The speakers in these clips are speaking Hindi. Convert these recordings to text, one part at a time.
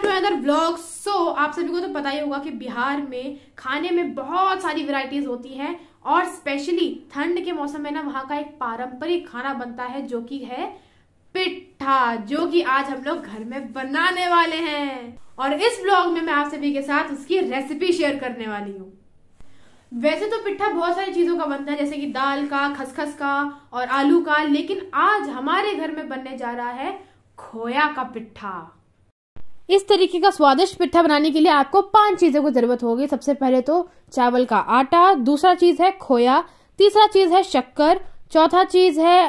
back to other blog so आप सभी को तो पता ही होगा कि बिहार में खाने में बहुत सारी वैरायटीज होती हैं और स्पेशली ठंड के मौसम में ना वहाँ का एक पारंपरिक खाना बनता है जो कि है पिट्ठा जो कि आज हम लोग घर में बनाने वाले हैं और इस ब्लॉग में मैं आप सभी के साथ उसकी रेसिपी शेयर करने वाली हूँ वैसे तो पिट्ठा बहुत सारी चीजों का बनता है जैसे कि दाल का खसखस का और आलू का लेकिन आज हमारे घर में बनने जा रहा है खोया का पिट्ठा इस तरीके का स्वादिष्ट पिट्ठा बनाने के लिए आपको पांच चीजों की जरूरत होगी सबसे पहले तो चावल का आटा दूसरा चीज है खोया तीसरा चीज है शक्कर चौथा चीज है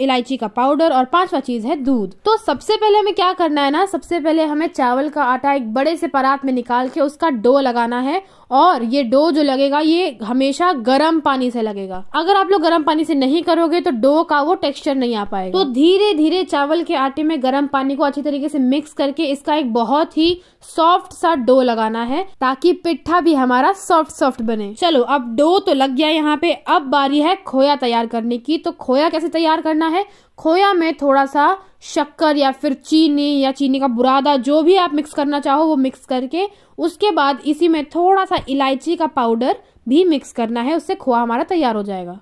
इलायची का पाउडर और पांचवा चीज है दूध तो सबसे पहले हमें क्या करना है ना सबसे पहले हमें चावल का आटा एक बड़े से परात में निकाल के उसका डो लगाना है और ये डो जो लगेगा ये हमेशा गर्म पानी से लगेगा अगर आप लोग गर्म पानी से नहीं करोगे तो डो का वो टेक्सचर नहीं आ पाएगा तो धीरे धीरे चावल के आटे में गर्म पानी को अच्छी तरीके से मिक्स करके इसका एक बहुत ही सॉफ्ट सा डो लगाना है ताकि पिट्ठा भी हमारा सॉफ्ट सॉफ्ट बने चलो अब डो तो लग गया यहाँ पे अब बारी है खोया तैयार करने की तो खोया कैसे तैयार करना करना है खोया में थोड़ा सा शक्कर या फिर चीनी या चीनी का बुरादा जो भी आप मिक्स करना चाहो वो मिक्स करके उसके बाद इसी में थोड़ा सा इलायची का पाउडर भी मिक्स करना है उससे खोआ हमारा तैयार हो जाएगा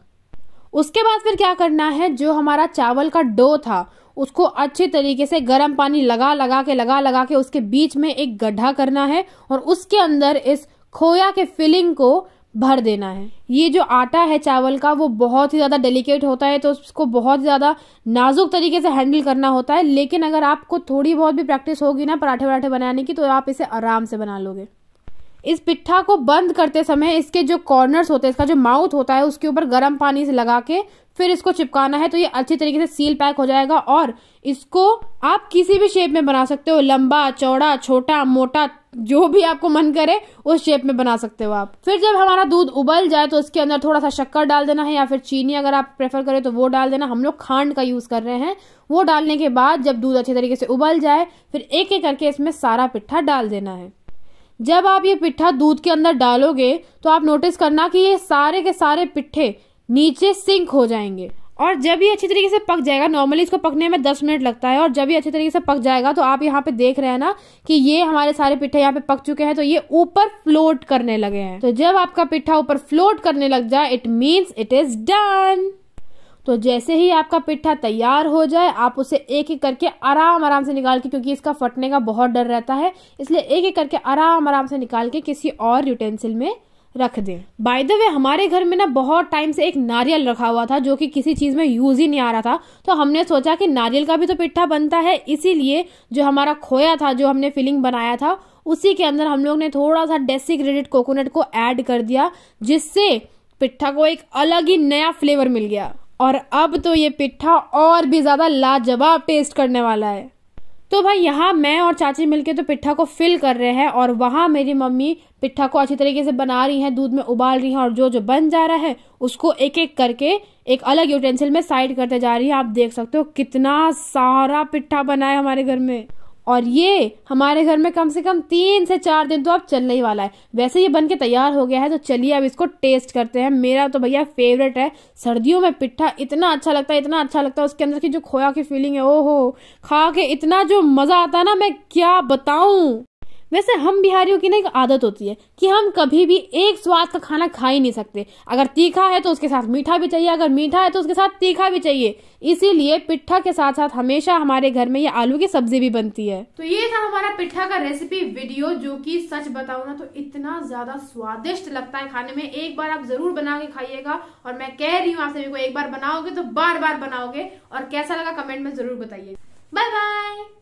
उसके बाद फिर क्या करना है जो हमारा चावल का डो था उसको अच्छे तरीके से गर्म पानी लगा लगा के लगा लगा के उसके बीच में एक गड्ढा करना है और उसके अंदर इस खोया के फिलिंग को भर देना है ये जो आटा है चावल का वो बहुत ही ज़्यादा डेलिकेट होता है तो उसको बहुत ज़्यादा नाजुक तरीके से हैंडल करना होता है लेकिन अगर आपको थोड़ी बहुत भी प्रैक्टिस होगी ना पराठे वराठे बनाने की तो आप इसे आराम से बना लोगे इस पिट्ठा को बंद करते समय इसके जो कॉर्नर्स होते हैं इसका जो माउथ होता है उसके ऊपर गर्म पानी से लगा के फिर इसको चिपकाना है तो ये अच्छी तरीके से सील पैक हो जाएगा और इसको आप किसी भी शेप में बना सकते हो लंबा चौड़ा छोटा मोटा जो भी आपको मन करे उस शेप में बना सकते हो आप फिर जब हमारा दूध उबल जाए तो उसके अंदर थोड़ा सा शक्कर डाल देना है या फिर चीनी अगर आप प्रेफर करें तो वो डाल देना हम लोग खांड का यूज़ कर रहे हैं वो डालने के बाद जब दूध अच्छे तरीके से उबल जाए फिर एक एक करके इसमें सारा पिट्ठा डाल देना है जब आप ये पिट्ठा दूध के अंदर डालोगे तो आप नोटिस करना कि ये सारे के सारे पिट्ठे नीचे सिंक हो जाएंगे और जब ये अच्छी तरीके से पक जाएगा नॉर्मली इसको पकने में दस मिनट लगता है और जब ये अच्छी तरीके से पक जाएगा तो आप यहाँ पे देख रहे हैं ना कि ये हमारे सारे पिट्ठे यहाँ पे पक चुके हैं तो ये ऊपर फ्लोट करने लगे हैं तो जब आपका पिट्ठा ऊपर फ्लोट करने लग जाए it means it is done तो जैसे ही आपका पिट्ठा तैयार हो जाए आप उसे एक एक करके आराम आराम से निकाल के क्योंकि इसका फटने का बहुत डर रहता है इसलिए एक एक करके आराम आराम से निकाल के किसी और यूटेंसिल में रख दें बाय द वे हमारे घर में ना बहुत टाइम से एक नारियल रखा हुआ था जो कि किसी चीज़ में यूज़ ही नहीं आ रहा था तो हमने सोचा कि नारियल का भी तो पिट्ठा बनता है इसीलिए जो हमारा खोया था जो हमने फिलिंग बनाया था उसी के अंदर हम लोग ने थोड़ा सा डेसिग्रेटेड कोकोनट को ऐड कर दिया जिससे पिट्ठा को एक अलग ही नया फ्लेवर मिल गया और अब तो ये पिट्ठा और भी ज़्यादा लाजवाब टेस्ट करने वाला है तो भाई यहाँ मैं और चाची मिलके तो पिट्ठा को फिल कर रहे हैं और वहाँ मेरी मम्मी पिट्ठा को अच्छी तरीके से बना रही हैं दूध में उबाल रही हैं और जो जो बन जा रहा है उसको एक एक करके एक अलग यूटेंसिल में साइड करते जा रही है आप देख सकते हो कितना सारा पिट्ठा बना है हमारे घर में और ये हमारे घर में कम से कम तीन से चार दिन तो अब चलने ही वाला है वैसे ये बन के तैयार हो गया है तो चलिए अब इसको टेस्ट करते हैं मेरा तो भैया फेवरेट है सर्दियों में पिट्ठा इतना अच्छा लगता है इतना अच्छा लगता है उसके अंदर की जो खोया की फीलिंग है ओहो खा के इतना जो मज़ा आता है ना मैं क्या बताऊँ वैसे हम बिहारियों की ना एक आदत होती है कि हम कभी भी एक स्वाद का खाना खा ही नहीं सकते अगर तीखा है तो उसके साथ मीठा भी चाहिए अगर मीठा है तो उसके साथ तीखा भी चाहिए इसीलिए पिट्ठा के साथ साथ हमेशा हमारे घर में ये आलू की सब्जी भी बनती है तो ये था हमारा पिट्ठा का रेसिपी वीडियो जो कि सच बताओ ना तो इतना ज्यादा स्वादिष्ट लगता है खाने में एक बार आप जरूर बना के खाइएगा और मैं कह रही हूँ आप सभी को एक बार बनाओगे तो बार बार बनाओगे और कैसा लगा कमेंट में जरूर बताइए बाय बाय